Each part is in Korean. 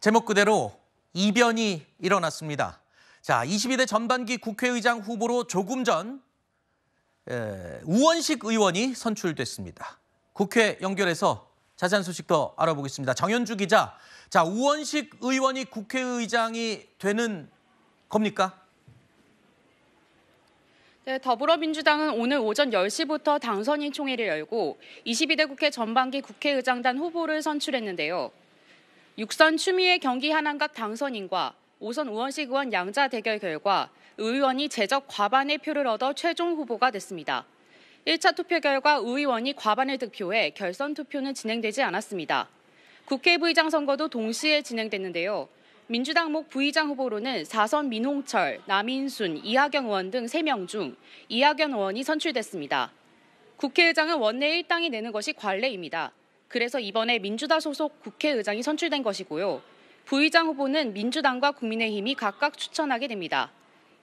제목 그대로 이변이 일어났습니다. 자, 22대 전반기 국회의장 후보로 조금 전 에, 우원식 의원이 선출됐습니다. 국회 연결해서 자세한 소식 도 알아보겠습니다. 정현주 기자, 자 우원식 의원이 국회의장이 되는 겁니까? 네, 더불어민주당은 오늘 오전 10시부터 당선인 총회를 열고 22대 국회 전반기 국회의장단 후보를 선출했는데요. 6선 추미애 경기 하남갑 당선인과 5선 우원식 의원 양자 대결 결과 의원이 제적 과반의 표를 얻어 최종 후보가 됐습니다. 1차 투표 결과 의원이 과반을 득표해 결선 투표는 진행되지 않았습니다. 국회 부의장 선거도 동시에 진행됐는데요. 민주당 목 부의장 후보로는 4선 민홍철, 남인순, 이하경 의원 등 3명 중 이하경 의원이 선출됐습니다. 국회의장은 원내 1당이 내는 것이 관례입니다. 그래서 이번에 민주당 소속 국회의장이 선출된 것이고요. 부의장 후보는 민주당과 국민의힘이 각각 추천하게 됩니다.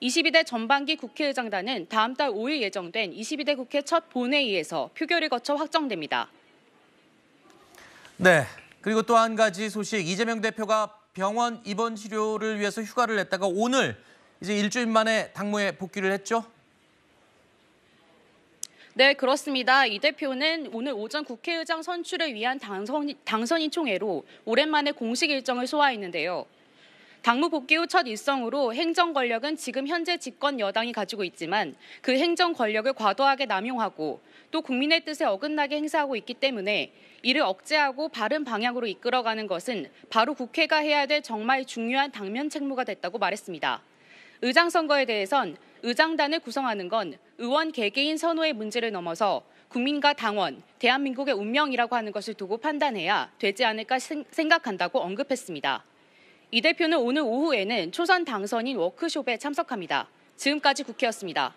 22대 전반기 국회의장단은 다음 달 5일 예정된 22대 국회 첫 본회의에서 표결을 거쳐 확정됩니다. 네. 그리고 또 한 가지 소식. 이재명 대표가 병원 입원 치료를 위해서 휴가를 냈다가 오늘 이제 일주일 만에 당무에 복귀를 했죠. 네, 그렇습니다. 이 대표는 오늘 오전 국회의장 선출을 위한 당선, 당선인 총회로 오랜만에 공식 일정을 소화했는데요. 당무 복귀 후 첫 일성으로 행정 권력은 지금 현재 집권 여당이 가지고 있지만 그 행정 권력을 과도하게 남용하고 또 국민의 뜻에 어긋나게 행사하고 있기 때문에 이를 억제하고 바른 방향으로 이끌어가는 것은 바로 국회가 해야 될 정말 중요한 당면 책무가 됐다고 말했습니다. 의장 선거에 대해선 의장단을 구성하는 건 의원 개개인 선호의 문제를 넘어서 국민과 당원, 대한민국의 운명이라고 하는 것을 두고 판단해야 되지 않을까 생각한다고 언급했습니다. 이 대표는 오늘 오후에는 초선 당선인 워크숍에 참석합니다. 지금까지 국회였습니다.